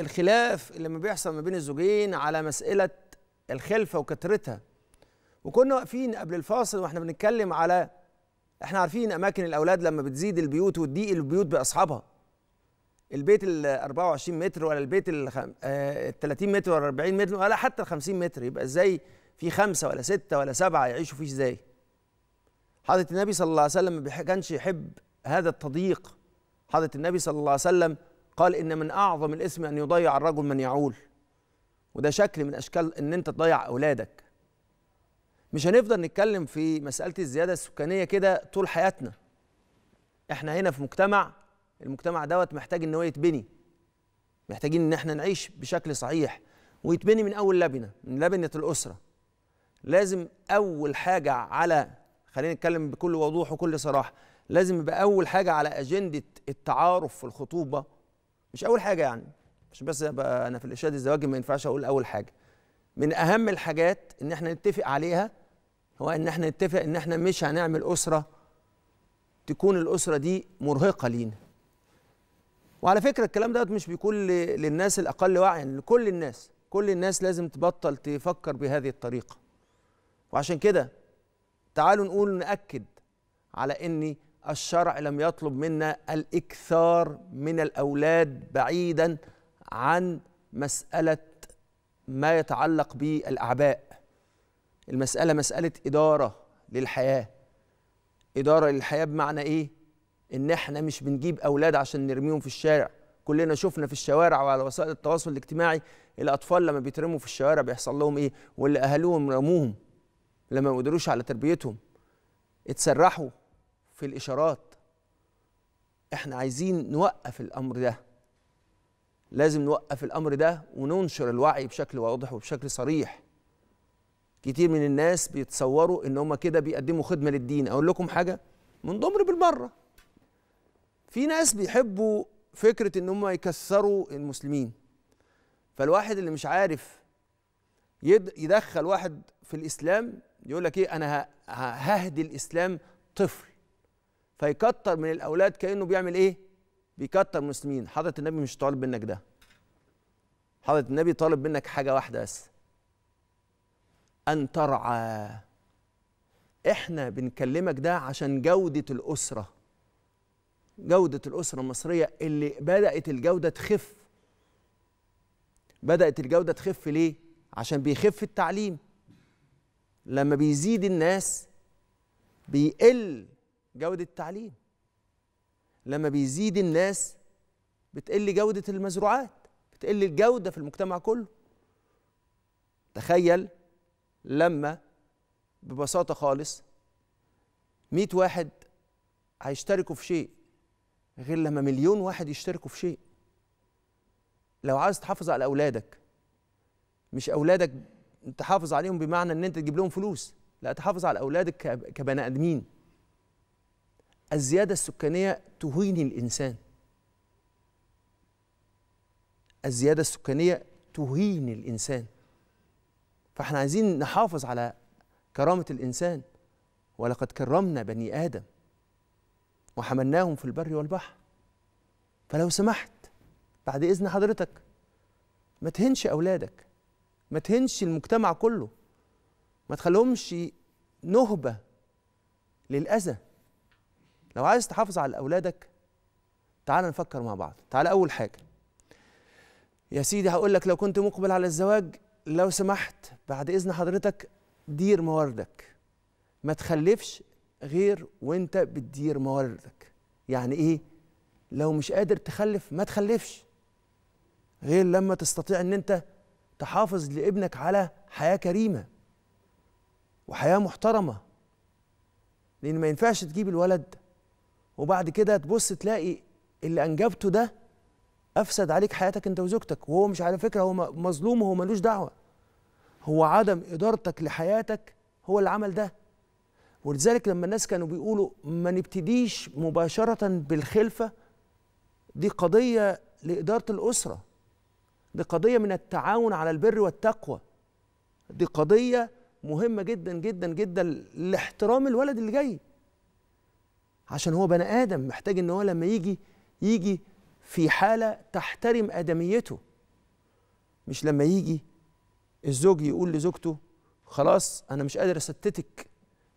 الخلاف اللي ما بيحصل ما بين الزوجين على مسألة الخلفة وكترتها وكنا واقفين قبل الفاصل واحنا بنتكلم على احنا عارفين اماكن الاولاد لما بتزيد البيوت وتضيق البيوت باصحابها البيت ال 24 متر ولا البيت ال 30 آه، متر ولا 40 متر ولا حتى ال 50 متر يبقى ازاي في خمسه ولا سته ولا سبعه يعيشوا فيه ازاي؟ حضرة النبي صلى الله عليه وسلم ما كانش يحب هذا التضييق حضرة النبي صلى الله عليه وسلم قال إن من أعظم الاسم أن يضيع الرجل من يعول وده شكل من أشكال إن أنت تضيع أولادك مش هنفضل نتكلم في مسألة الزيادة السكانية كده طول حياتنا احنا هنا في مجتمع المجتمع دوت محتاج ان هو يتبني محتاجين ان احنا نعيش بشكل صحيح ويتبني من اول لبنه من لبنه الاسره لازم اول حاجه على خلينا نتكلم بكل وضوح وكل صراحه لازم يبقى اول حاجه على اجنده التعارف في الخطوبه مش اول حاجه يعني مش بس ابقى انا في الارشاد الزواجي ما ينفعش اقول اول حاجه من اهم الحاجات ان احنا نتفق عليها هو ان احنا نتفق ان احنا مش هنعمل اسره تكون الاسره دي مرهقه لينا وعلى فكره الكلام دوت مش بيكون للناس الاقل وعيا يعني لكل الناس كل الناس لازم تبطل تفكر بهذه الطريقه وعشان كده تعالوا نقول ناكد على ان الشرع لم يطلب منا الاكثار من الاولاد بعيدا عن مساله ما يتعلق بالاعباء المساله مساله اداره للحياه اداره للحياه بمعنى ايه ان احنا مش بنجيب اولاد عشان نرميهم في الشارع كلنا شفنا في الشوارع وعلى وسائل التواصل الاجتماعي الاطفال لما بيترموا في الشوارع بيحصل لهم ايه واللي اهلوهم رموهم لما ما قدروش على تربيتهم اتسرحوا في الاشارات احنا عايزين نوقف الامر ده لازم نوقف الامر ده وننشر الوعي بشكل واضح وبشكل صريح كتير من الناس بيتصوروا ان هم كده بيقدموا خدمه للدين اقول لكم حاجه من ضمر بالمره في ناس بيحبوا فكره ان هم يكسروا المسلمين فالواحد اللي مش عارف يدخل واحد في الاسلام يقول لك ايه انا ههدي الاسلام طفل فيكتر من الاولاد كانه بيعمل ايه بيكتر مسلمين حضره النبي مش طالب منك ده حضره النبي طالب منك حاجه واحده بس ان ترعى احنا بنكلمك ده عشان جوده الاسره جوده الاسره المصريه اللي بدات الجوده تخف بدات الجوده تخف ليه عشان بيخف التعليم لما بيزيد الناس بيقل جودة التعليم لما بيزيد الناس بتقل جودة المزروعات بتقل الجودة في المجتمع كله تخيل لما ببساطة خالص 100 واحد هيشتركوا في شيء غير لما مليون واحد يشتركوا في شيء لو عايز تحافظ على أولادك مش أولادك تحافظ عليهم بمعنى إن أنت تجيب لهم فلوس لا تحافظ على أولادك كبني آدمين الزيادة السكانية تهين الإنسان الزيادة السكانية تهين الإنسان فاحنا عايزين نحافظ على كرامة الإنسان ولقد كرمنا بني آدم وحملناهم في البر والبحر فلو سمحت بعد إذن حضرتك ما تهنش أولادك ما تهنش المجتمع كله ما تخليهمش نهبة للأذى لو عايز تحافظ على أولادك تعال نفكر مع بعض تعال أول حاجة يا سيدي هقول لك لو كنت مقبل على الزواج لو سمحت بعد إذن حضرتك دير مواردك ما تخلفش غير وانت بتدير مواردك يعني ايه لو مش قادر تخلف ما تخلفش غير لما تستطيع ان انت تحافظ لابنك على حياه كريمه وحياه محترمه لان ما ينفعش تجيب الولد وبعد كده تبص تلاقي اللي انجبته ده افسد عليك حياتك انت وزوجتك وهو مش على فكره هو مظلوم وهو ملوش دعوه هو عدم ادارتك لحياتك هو اللي عمل ده ولذلك لما الناس كانوا بيقولوا ما نبتديش مباشره بالخلفه دي قضيه لاداره الاسره دي قضيه من التعاون على البر والتقوى دي قضيه مهمه جدا جدا جدا لاحترام الولد اللي جاي عشان هو بني ادم محتاج ان هو لما يجي يجي في حاله تحترم ادميته مش لما يجي الزوج يقول لزوجته خلاص انا مش قادر استتك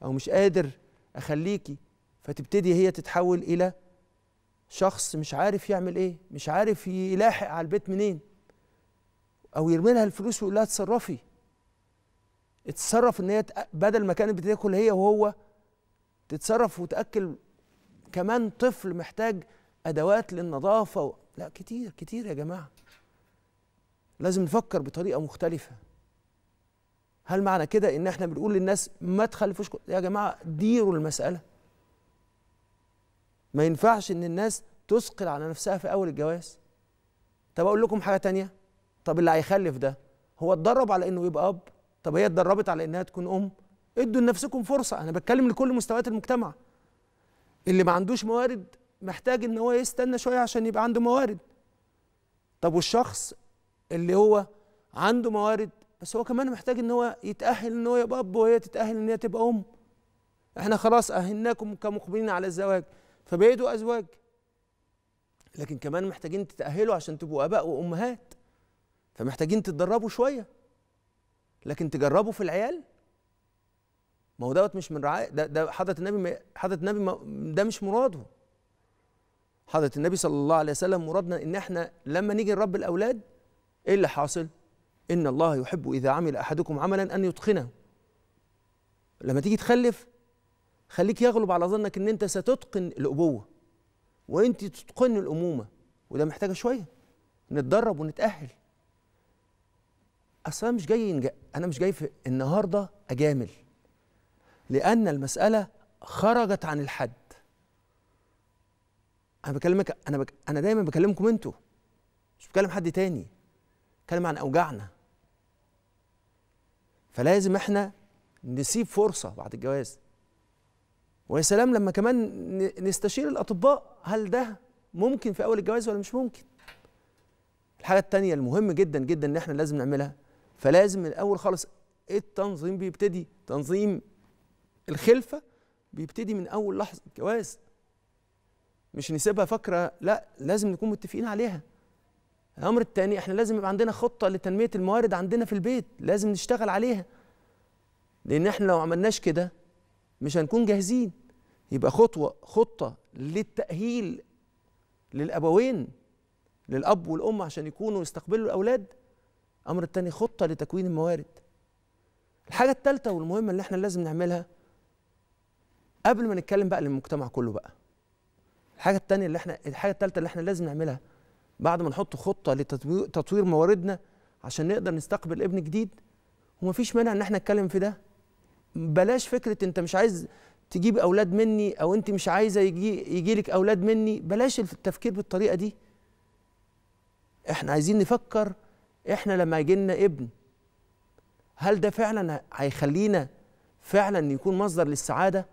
او مش قادر اخليكي فتبتدي هي تتحول الى شخص مش عارف يعمل ايه مش عارف يلاحق على البيت منين او يرمي لها الفلوس ويقول لها اتصرفي اتصرف ان هي بدل ما كانت بتاكل هي وهو تتصرف وتاكل كمان طفل محتاج ادوات للنظافه و... لا كتير كتير يا جماعه لازم نفكر بطريقه مختلفه هل معنى كده ان احنا بنقول للناس ما تخلفوش يا جماعه ديروا المساله ما ينفعش ان الناس تثقل على نفسها في اول الجواز طب اقول لكم حاجه تانية طب اللي هيخلف ده هو اتدرب على انه يبقى اب طب هي اتدربت على انها تكون ام ادوا لنفسكم فرصه انا بتكلم لكل مستويات المجتمع اللي ما عندوش موارد محتاج ان هو يستنى شويه عشان يبقى عنده موارد طب والشخص اللي هو عنده موارد بس هو كمان محتاج ان هو يتاهل ان هو يبقى اب وهي تتاهل ان هي تبقى ام احنا خلاص اهلناكم كمقبلين على الزواج فبقيتوا ازواج لكن كمان محتاجين تتاهلوا عشان تبقوا اباء وامهات فمحتاجين تتدربوا شويه لكن تجربوا في العيال ما هو دوت مش من رعاية ده, ده حضرة النبي حضرة النبي ده مش مراده حضرة النبي صلى الله عليه وسلم مرادنا إن إحنا لما نيجي نربي الأولاد إيه اللي حاصل؟ إن الله يحب إذا عمل أحدكم عملا أن يتقنه لما تيجي تخلف خليك يغلب على ظنك إن أنت ستتقن الأبوة وأنت تتقن الأمومة وده محتاجة شوية نتدرب ونتأهل أصل أنا مش جاي أنا مش جاي في النهاردة أجامل لأن المسألة خرجت عن الحد أنا بكلمك أنا بك أنا دايما بكلمكم أنتوا مش بكلم حد تاني بتكلم عن أوجاعنا فلازم إحنا نسيب فرصة بعد الجواز ويا سلام لما كمان نستشير الأطباء هل ده ممكن في أول الجواز ولا مش ممكن الحاجة التانية المهم جدا جدا إن إحنا لازم نعملها فلازم من الأول خالص التنظيم بيبتدي تنظيم الخلفه بيبتدي من اول لحظه الجواز مش نسيبها فكره لا لازم نكون متفقين عليها الامر الثاني احنا لازم يبقى عندنا خطه لتنميه الموارد عندنا في البيت لازم نشتغل عليها لان احنا لو عملناش كده مش هنكون جاهزين يبقى خطوه خطه للتاهيل للابوين للاب والام عشان يكونوا يستقبلوا الاولاد الامر الثاني خطه لتكوين الموارد الحاجه الثالثه والمهمه اللي احنا لازم نعملها قبل ما نتكلم بقى للمجتمع كله بقى الحاجه الثانيه اللي احنا الحاجه الثالثه اللي احنا لازم نعملها بعد ما نحط خطه لتطوير مواردنا عشان نقدر نستقبل ابن جديد ومفيش مانع ان احنا نتكلم في ده بلاش فكره انت مش عايز تجيب اولاد مني او انت مش عايزه يجي يجي لك اولاد مني بلاش التفكير بالطريقه دي احنا عايزين نفكر احنا لما يجي لنا ابن هل ده فعلا هيخلينا فعلا يكون مصدر للسعاده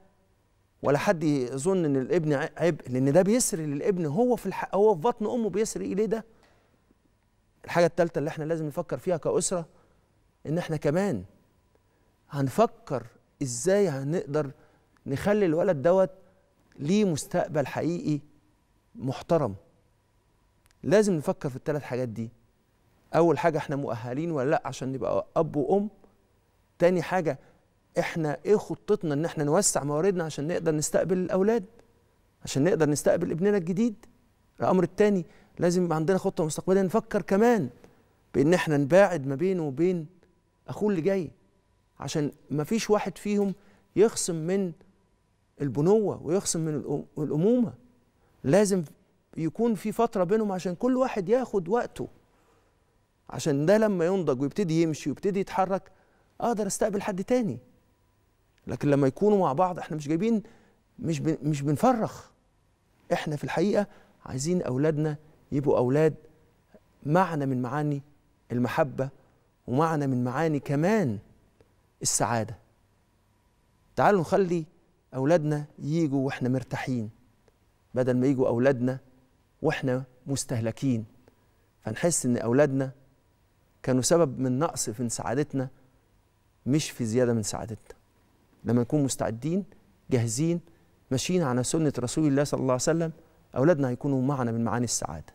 ولا حد يظن ان الابن عبء لان ده بيسري للابن هو في الح... هو في بطن امه بيسري ليه ده الحاجه الثالثه اللي احنا لازم نفكر فيها كاسره ان احنا كمان هنفكر ازاي هنقدر نخلي الولد دوت ليه مستقبل حقيقي محترم لازم نفكر في الثلاث حاجات دي اول حاجه احنا مؤهلين ولا لا عشان نبقى اب وام تاني حاجه احنا ايه خطتنا ان احنا نوسع مواردنا عشان نقدر نستقبل الاولاد عشان نقدر نستقبل ابننا الجديد الامر الثاني لازم يبقى عندنا خطه مستقبليه نفكر كمان بان احنا نباعد ما بينه وبين اخوه اللي جاي عشان ما فيش واحد فيهم يخصم من البنوه ويخصم من الامومه لازم يكون في فتره بينهم عشان كل واحد ياخد وقته عشان ده لما ينضج ويبتدي يمشي ويبتدي يتحرك اقدر استقبل حد تاني لكن لما يكونوا مع بعض احنا مش جايبين مش بن مش بنفرخ احنا في الحقيقه عايزين اولادنا يبقوا اولاد معنى من معاني المحبه ومعنى من معاني كمان السعاده تعالوا نخلي اولادنا يجوا واحنا مرتاحين بدل ما يجوا اولادنا واحنا مستهلكين فنحس ان اولادنا كانوا سبب من نقص في سعادتنا مش في زياده من سعادتنا لما نكون مستعدين جاهزين ماشيين على سنه رسول الله صلى الله عليه وسلم اولادنا هيكونوا معنا من معاني السعاده